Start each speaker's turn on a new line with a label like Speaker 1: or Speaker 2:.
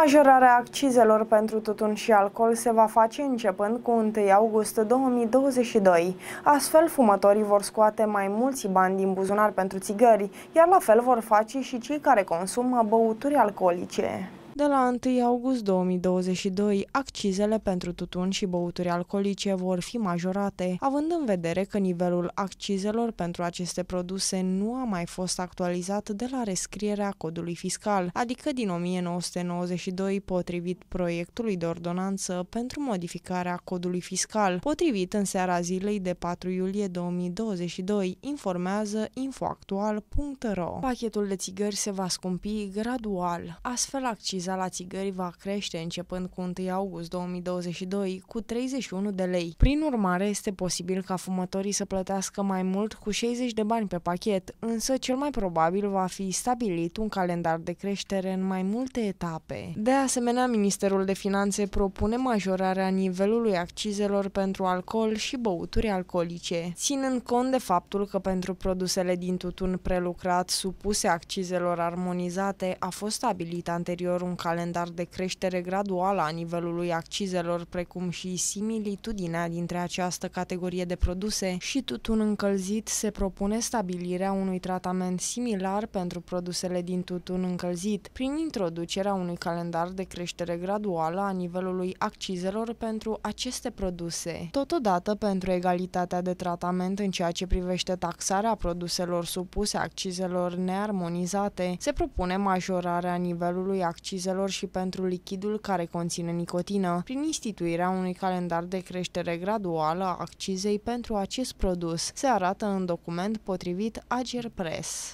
Speaker 1: Majorarea accizelor pentru tutun și alcool se va face începând cu 1 august 2022. Astfel, fumătorii vor scoate mai mulți bani din buzunar pentru țigări, iar la fel vor face și cei care consumă băuturi alcoolice. De la 1 august 2022, accizele pentru tutun și băuturi alcoolice vor fi majorate, având în vedere că nivelul accizelor pentru aceste produse nu a mai fost actualizat de la rescrierea codului fiscal, adică din 1992 potrivit proiectului de ordonanță pentru modificarea codului fiscal, potrivit în seara zilei de 4 iulie 2022, informează infoactual.ro. Pachetul de țigări se va scumpi gradual, astfel accizele acciza la țigări va crește începând cu 1 august 2022 cu 31 de lei. Prin urmare, este posibil ca fumătorii să plătească mai mult cu 60 de bani pe pachet, însă cel mai probabil va fi stabilit un calendar de creștere în mai multe etape. De asemenea, Ministerul de Finanțe propune majorarea nivelului accizelor pentru alcool și băuturi alcoolice, ținând cont de faptul că pentru produsele din tutun prelucrat supuse accizelor armonizate a fost stabilit anterior un calendar de creștere graduală a nivelului accizelor, precum și similitudinea dintre această categorie de produse și tutun încălzit, se propune stabilirea unui tratament similar pentru produsele din tutun încălzit, prin introducerea unui calendar de creștere graduală a nivelului accizelor pentru aceste produse. Totodată, pentru egalitatea de tratament în ceea ce privește taxarea produselor supuse accizelor nearmonizate, se propune majorarea nivelului accizelor expertizelor și pentru lichidul care conține nicotină, prin instituirea unui calendar de creștere graduală a accizei pentru acest produs, se arată în document potrivit Press.